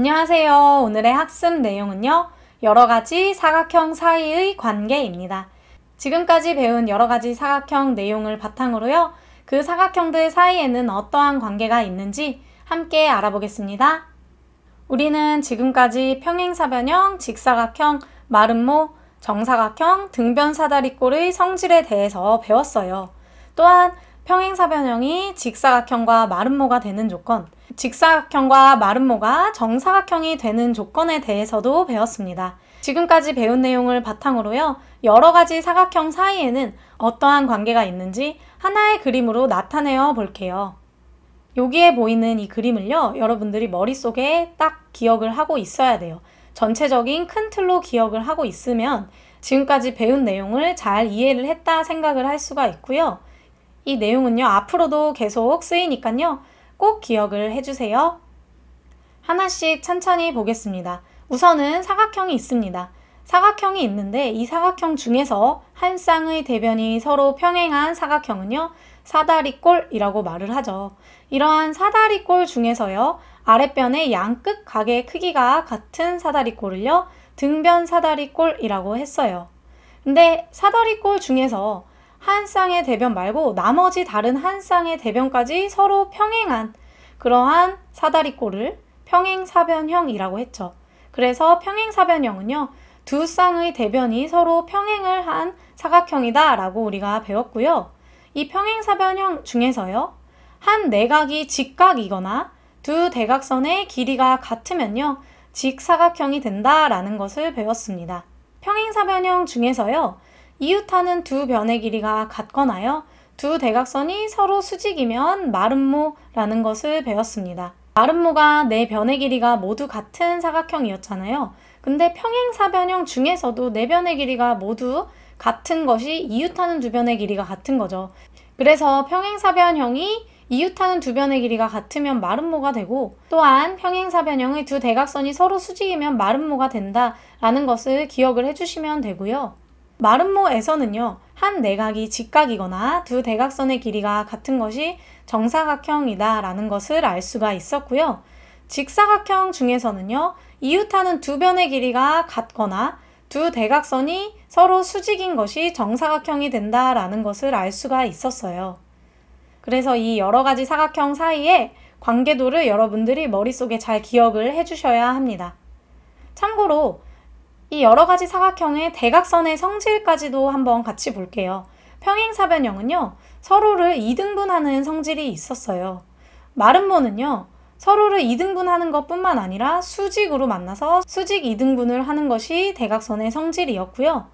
안녕하세요. 오늘의 학습 내용은요. 여러 가지 사각형 사이의 관계입니다. 지금까지 배운 여러 가지 사각형 내용을 바탕으로요. 그 사각형들 사이에는 어떠한 관계가 있는지 함께 알아보겠습니다. 우리는 지금까지 평행사변형, 직사각형, 마름모, 정사각형, 등변사다리꼴의 성질에 대해서 배웠어요. 또한 평행사변형이 직사각형과 마름모가 되는 조건, 직사각형과 마름모가 정사각형이 되는 조건에 대해서도 배웠습니다. 지금까지 배운 내용을 바탕으로요, 여러 가지 사각형 사이에는 어떠한 관계가 있는지 하나의 그림으로 나타내어 볼게요. 여기에 보이는 이 그림을요, 여러분들이 머릿속에 딱 기억을 하고 있어야 돼요. 전체적인 큰 틀로 기억을 하고 있으면 지금까지 배운 내용을 잘 이해를 했다 생각을 할 수가 있고요. 이 내용은요, 앞으로도 계속 쓰이니까요, 꼭 기억을 해주세요. 하나씩 천천히 보겠습니다. 우선은 사각형이 있습니다. 사각형이 있는데 이 사각형 중에서 한 쌍의 대변이 서로 평행한 사각형은요, 사다리꼴이라고 말을 하죠. 이러한 사다리꼴 중에서요, 아랫변의 양 끝 각의 크기가 같은 사다리꼴을요, 등변 사다리꼴이라고 했어요. 근데 사다리꼴 중에서 한 쌍의 대변 말고 나머지 다른 한 쌍의 대변까지 서로 평행한 그러한 사다리꼴을 평행사변형이라고 했죠. 그래서 평행사변형은요. 두 쌍의 대변이 서로 평행을 한 사각형이다 라고 우리가 배웠고요. 이 평행사변형 중에서요. 한 내각이 직각이거나 두 대각선의 길이가 같으면요. 직사각형이 된다라는 것을 배웠습니다. 평행사변형 중에서요. 이웃하는 두 변의 길이가 같거나요. 두 대각선이 서로 수직이면 마름모라는 것을 배웠습니다. 마름모가 네 변의 길이가 모두 같은 사각형이었잖아요. 근데 평행사변형 중에서도 네 변의 길이가 모두 같은 것이 이웃하는 두 변의 길이가 같은 거죠. 그래서 평행사변형이 이웃하는 두 변의 길이가 같으면 마름모가 되고 또한 평행사변형의 두 대각선이 서로 수직이면 마름모가 된다라는 것을 기억을 해주시면 되고요. 마름모에서는요, 한 내각이 직각이거나 두 대각선의 길이가 같은 것이 정사각형이다라는 것을 알 수가 있었고요. 직사각형 중에서는요, 이웃하는 두 변의 길이가 같거나 두 대각선이 서로 수직인 것이 정사각형이 된다라는 것을 알 수가 있었어요. 그래서 이 여러 가지 사각형 사이에 관계도를 여러분들이 머릿속에 잘 기억을 해주셔야 합니다. 참고로 이 여러 가지 사각형의 대각선의 성질까지도 한번 같이 볼게요. 평행사변형은요, 서로를 이등분하는 성질이 있었어요. 마름모는요, 서로를 이등분하는 것 뿐만 아니라 수직으로 만나서 수직 이등분을 하는 것이 대각선의 성질이었고요.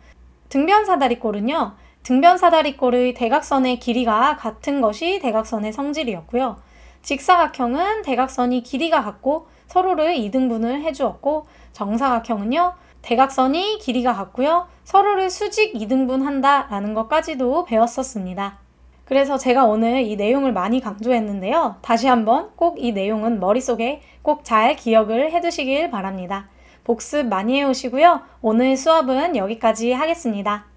등변사다리꼴은요, 등변사다리꼴의 대각선의 길이가 같은 것이 대각선의 성질이었고요. 직사각형은 대각선이 길이가 같고 서로를 이등분을 해주었고, 정사각형은요, 대각선이 길이가 같고요. 서로를 수직 2등분한다 라는 것까지도 배웠었습니다. 그래서 제가 오늘 이 내용을 많이 강조했는데요. 다시 한번 꼭 이 내용은 머릿속에 꼭 잘 기억을 해두시길 바랍니다. 복습 많이 해오시고요. 오늘 수업은 여기까지 하겠습니다.